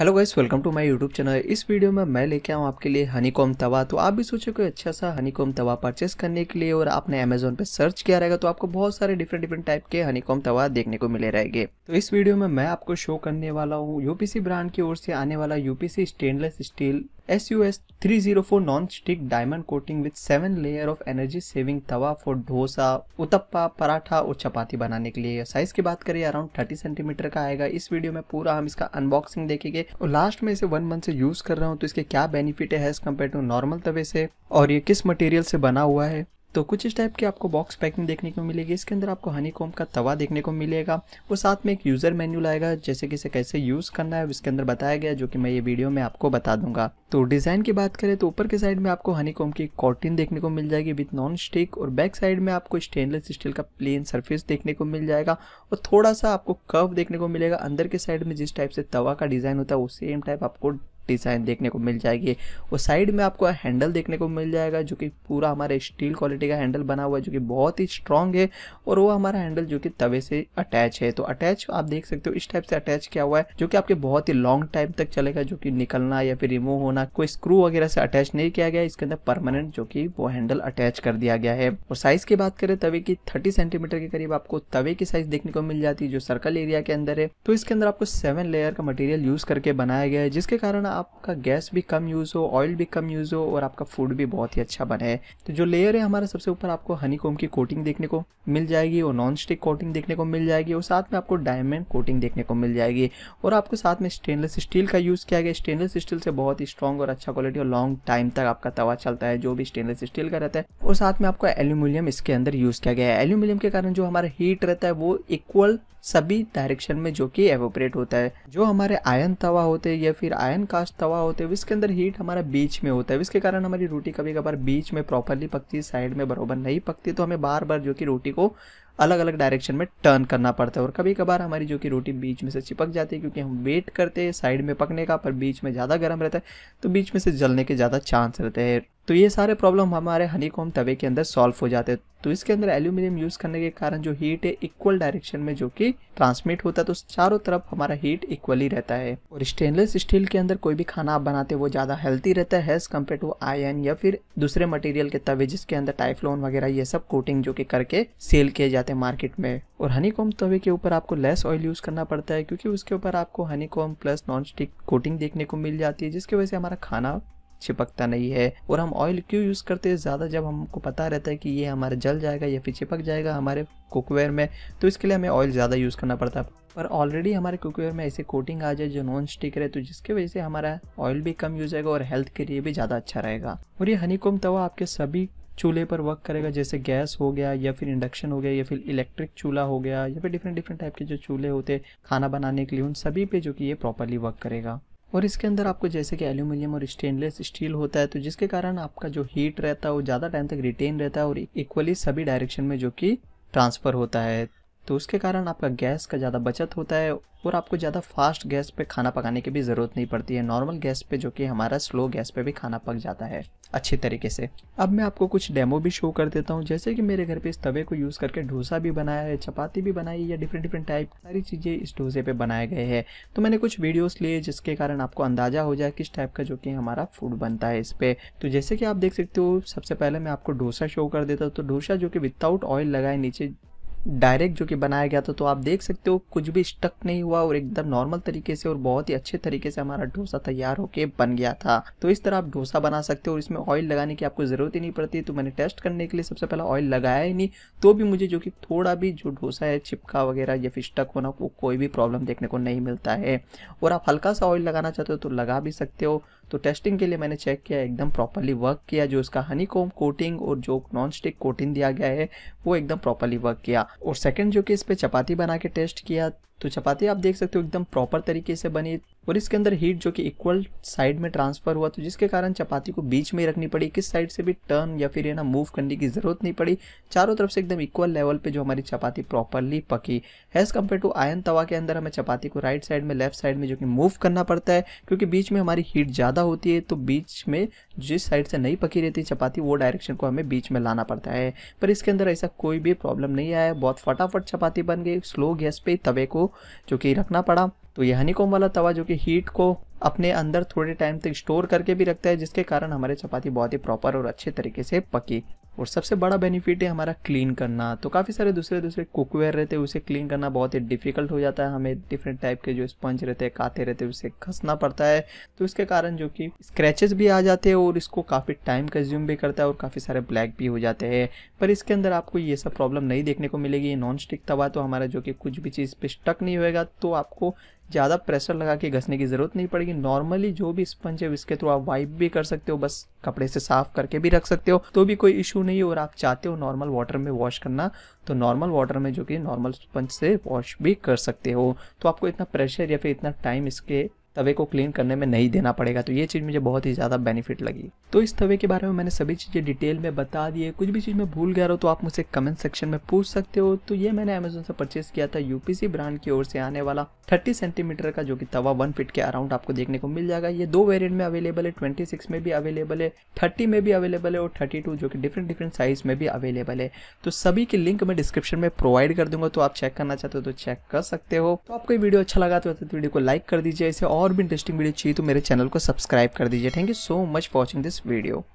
hello guys welcome to my YouTube channel इस video में मैं लेके आऊँ आपके लिए हनीकॉम तवा तो आप भी सोचो कोई अच्छा सा हनीकॉम तवा परचेस करने के लिए और आपने अमेजोन पे सर्च किया रहेगा तो आपको बहुत सारे डिफरेंट डिफरेंट टाइप के हनीकॉम तवा देखने को मिले रहेंगे तो इस वीडियो में मैं आपको शो करने वाला हूँ यूपीसी ब्रांड की ओर से आने वाला UPC stainless steel SUS 304 non-stick diamond coating with 7 layer of energy saving तवा फॉर dosa, उतप्पा पराठा और चपाती बनाने के लिए साइज की बात करें अराउंड 30 सेंटीमीटर का आएगा इस वीडियो में पूरा हम इसका अनबॉक्सिंग देखेंगे और लास्ट में इसे वन मंथ से यूज कर रहा हूँ तो इसके क्या बेनिफिट है एज कम्पेयर टू नॉर्मल तवे से और ये किस मटेरियल से बना हुआ है तो कुछ इस टाइप की आपको बॉक्स पैकिंग देखने को मिलेगी इसके अंदर आपको हनी कोम का तवा देखने को मिलेगा और साथ में एक यूज़र मेन्यू आएगा जैसे कि इसे कैसे यूज़ करना है इसके अंदर बताया गया जो कि मैं ये वीडियो में आपको बता दूंगा तो डिज़ाइन की बात करें तो ऊपर के साइड में आपको हनी की कॉटिन देखने को मिल जाएगी विथ नॉन स्टिक और बैक साइड में आपको स्टेनलेस स्टील का प्लेन सर्फेस देखने को मिल जाएगा और थोड़ा सा आपको कर्व देखने को मिलेगा अंदर के साइड में जिस टाइप से तवा का डिज़ाइन होता है वो सेम टाइप आपको डिज़ाइन देखने को मिल जाएगी और साइड में आपको हैंडल देखने को मिल जाएगा जो कि पूरा हमारे स्टील क्वालिटी का हैंडल बना हुआ है जो कि बहुत ही स्ट्रांग है और वो हमारा हैंडल जो कि तवे से अटैच है तो अटैच आप देख सकते हो इस टाइप से अटैच किया हुआ है जो कि आपके बहुत ही लॉन्ग टाइम तक चलेगा जो कि निकलना या फिर रिमूव होना कोई स्क्रू वगैरह से अटैच नहीं किया गया इसके अंदर परमानेंट जो की वो हैंडल अटैच कर दिया गया है और साइज की बात करें तवे की थर्टी सेंटीमीटर के करीब आपको तवे की साइज देखने को मिल जाती है जो सर्कल एरिया के अंदर है तो इसके अंदर आपको सेवन लेयर का मटेरियल यूज करके बनाया गया है जिसके कारण आप आपका गैस भी कम यूज़ हो ऑयल भी कम यूज़ हो और आपका फूड भी बहुत ही अच्छा बने तो जो लेयर है हमारा सबसे ऊपर आपको हनी कोम की कोटिंग देखने को मिल जाएगी और नॉन स्टिक कोटिंग देखने को मिल जाएगी और साथ में आपको डायमंड कोटिंग देखने को मिल जाएगी और आपको साथ में स्टेनलेस स्टील का यूज़ किया गया स्टेनलेस स्टील से बहुत ही स्ट्रॉन्ग और अच्छा क्वालिटी और लॉन्ग टाइम तक आपका तवा चलता है जो भी स्टेनलेस स्टील का रहता है और साथ में आपको एल्यूमिनियम इसके अंदर यूज़ किया गया है एल्यूमिनियम के कारण जो हमारा हीट रहता है वो इक्वल सभी डायरेक्शन में जो कि एवोपरेट होता है जो हमारे आयन तवा होते हैं या फिर आयन कास्ट तवा होते हैं इसके अंदर हीट हमारा बीच में होता है इसके कारण हमारी रोटी कभी कभार बीच में प्रॉपरली पकती साइड में बराबर नहीं पकती तो हमें बार बार जो कि रोटी को अलग अलग डायरेक्शन में टर्न करना पड़ता है और कभी कभार हमारी जो कि रोटी बीच में से चिपक जाती है क्योंकि हम वेट करते हैं साइड में पकने का पर बीच में ज़्यादा गर्म रहता है तो बीच में से जलने के ज़्यादा चांस रहते हैं तो ये सारे प्रॉब्लम हमारे हनी तवे के अंदर सॉल्व हो जाते हैं तो इसके अंदर एल्यूमिनियम यूज करने के कारण जो हीट है इक्वल डायरेक्शन में जो कि ट्रांसमिट होता है तो चारों तरफ हमारा हीट इक्वली रहता है और स्टेनलेस स्टील के अंदर कोई भी खाना आप बनाते वो ज्यादा हेल्थी रहता है एज कम्पेयर टू आयन या फिर दूसरे मटेरियल के तवे जिसके अंदर टाइफ्लोन वगैरह ये सब कोटिंग जो कि करके सेल किए जाते हैं मार्केट में और हनीकॉम तवे के ऊपर आपको लेस ऑयल यूज करना पड़ता है क्योंकि उसके ऊपर आपको honeycomb plus non stick coating देखने को मिल जाती है जिसकी वजह से हमारा खाना चिपकता नहीं है और हम ऑयल क्यों यूज़ करते हैं ज़्यादा जब हमको पता रहता है कि ये हमारा जल जाएगा या फिर चिपक जाएगा हमारे कुकवेयर में तो इसके लिए हमें ऑयल ज़्यादा यूज़ करना पड़ता है पर ऑलरेडी हमारे कुकवेयर में ऐसे कोटिंग आ जाए जो नॉन स्टिक रहे तो जिसके वजह से हमारा ऑयल भी कम यूज़ होगा और हेल्थ के लिए भी ज़्यादा अच्छा रहेगा और ये हनीकोम तवा आपके सभी चूल्हे पर वर्क करेगा जैसे गैस हो गया या फिर इंडक्शन हो गया या फिर इलेक्ट्रिक चूल्हा हो गया या फिर डिफरेंट डिफरेंट टाइप के जो चूल्हे होते खाना बनाने के लिए उन सभी पे जो कि ये प्रॉपरली वर्क करेगा और इसके अंदर आपको जैसे कि एल्यूमिनियम और स्टेनलेस स्टील होता है तो जिसके कारण आपका जो हीट रहता है वो ज़्यादा टाइम तक रिटेन रहता है और इक्वली सभी डायरेक्शन में जो कि ट्रांसफ़र होता है तो उसके कारण आपका गैस का ज़्यादा बचत होता है और आपको ज़्यादा फास्ट गैस पे खाना पकाने की भी ज़रूरत नहीं पड़ती है नॉर्मल गैस पे जो कि हमारा स्लो गैस पे भी खाना पक जाता है अच्छे तरीके से अब मैं आपको कुछ डेमो भी शो कर देता हूँ जैसे कि मेरे घर पे इस तवे को यूज़ करके डोसा भी बनाया है चपाती भी बनाई या डिफरेंट डिफरेंट टाइप सारी चीज़ें इस डोसे पर बनाए गए हैं तो मैंने कुछ वीडियोज़ लिए जिसके कारण आपको अंदाज़ा हो जाए किस टाइप का जो कि हमारा फूड बनता है इस पर तो जैसे कि आप देख सकते हो सबसे पहले मैं आपको डोसा शो कर देता हूँ तो डोसा जो कि विदाउट ऑयल लगाए नीचे डायरेक्ट जो कि बनाया गया था तो आप देख सकते हो कुछ भी स्टक नहीं हुआ और एकदम नॉर्मल तरीके से और बहुत ही अच्छे तरीके से हमारा डोसा तैयार होके बन गया था तो इस तरह आप डोसा बना सकते हो और इसमें ऑयल लगाने की आपको ज़रूरत ही नहीं पड़ती तो मैंने टेस्ट करने के लिए सबसे पहले ऑयल लगाया ही नहीं तो भी मुझे जो कि थोड़ा भी जो डोसा है छिपका वगैरह या फिर स्टक होना वो कोई भी प्रॉब्लम देखने को नहीं मिलता है और आप हल्का सा ऑयल लगाना चाहते हो तो लगा भी सकते हो तो टेस्टिंग के लिए मैंने चेक किया एकदम प्रॉपरली वर्क किया जो इसका हनी कोम कोटिंग और जो नॉन स्टिक कोटिंग दिया गया है वो एकदम प्रॉपरली वर्क किया और सेकेंड जो कि इस पर चपाती बना के टेस्ट किया तो चपाती आप देख सकते हो एकदम प्रॉपर तरीके से बनी और इसके अंदर हीट जो कि इक्वल साइड में ट्रांसफर हुआ तो जिसके कारण चपाती को बीच में रखनी पड़ी किस साइड से भी टर्न या फिर है ना मूव करने की ज़रूरत नहीं पड़ी चारों तरफ से एकदम इक्वल लेवल पे जो हमारी चपाती प्रॉपरली पकी एज़ कम्पेयर टू आयन तवा के अंदर हमें चपाती को राइट साइड में लेफ्ट साइड में जो कि मूव करना पड़ता है क्योंकि बीच में हमारी हीट ज़्यादा होती है तो बीच में जिस साइड से नहीं पकी रहती चपाती वो डायरेक्शन को हमें बीच में लाना पड़ता है पर इसके अंदर ऐसा कोई भी प्रॉब्लम नहीं आया बहुत फटाफट चपाती बन गई स्लो गैस पे तवे को जो कि रखना पड़ा तो यह हनीकोम वाला तवा जो कि हीट को अपने अंदर थोड़े टाइम तक स्टोर करके भी रखता है जिसके कारण हमारे चपाती बहुत ही प्रॉपर और अच्छे तरीके से पकी और सबसे बड़ा बेनिफिट है हमारा क्लीन करना तो काफ़ी सारे दूसरे दूसरे कुकवेयर रहते हैं उसे क्लीन करना बहुत ही डिफिकल्ट हो जाता है हमें डिफरेंट टाइप के जो स्पंज रहते हैं काते रहते हैं उसे घसना पड़ता है तो इसके कारण जो कि स्क्रैचेस भी आ जाते हैं और इसको काफ़ी टाइम कंज्यूम भी करता है और काफ़ी सारे ब्लैक भी हो जाते हैं पर इसके अंदर आपको ये सब प्रॉब्लम नहीं देखने को मिलेगी नॉन स्टिक तवा तो हमारा जो कि कुछ भी चीज़ पे स्टक नहीं होएगा तो आपको ज़्यादा प्रेशर लगा के घसने की ज़रूरत नहीं पड़ेगी नॉर्मली जो भी स्पंज है उसके थ्रू आप वाइप भी कर सकते हो बस कपड़े से साफ करके भी रख सकते हो तो भी कोई इशू नहीं और आप चाहते हो नॉर्मल वाटर में वॉश करना तो नॉर्मल वाटर में जो कि नॉर्मल स्पंज से वॉश भी कर सकते हो तो आपको इतना प्रेशर या फिर इतना टाइम इसके तवे को क्लीन करने में नहीं देना पड़ेगा तो ये चीज़ मुझे बहुत ही ज़्यादा बेनिफिट लगी तो इस तवे के बारे में मैंने सभी चीज़ें डिटेल में बता दी है कुछ भी चीज़ मैं भूल गया रहा तो आप मुझे कमेंट सेक्शन में पूछ सकते हो तो ये मैंने अमेजोन से परचेस किया था यूपीसी ब्रांड की ओर से आने वाला थर्टी सेंटीमीटर का जो कि तवा वन फिट के अराउंड आपको देखने को मिल जाएगा ये दो वेरियंट में अवेलेबल है ट्वेंटी सिक्स में भी अवेलेबल है थर्टी में भी अवेलेबल है और थर्टी टू जो कि डिफरेंट डिफरेंट साइज में भी अवेलेबल है तो सभी की लिंक मैं डिस्क्रिप्शन में प्रोवाइड कर दूंगा तो आप चेक करना चाहते हो तो चेक कर सकते हो तो आपको वीडियो अच्छा लगा तो वीडियो को लाइक कर दीजिए इसे और और भी इंटरेस्टिंग वीडियो चाहिए तो मेरे चैनल को सब्सक्राइब कर दीजिए thank you so much watching this video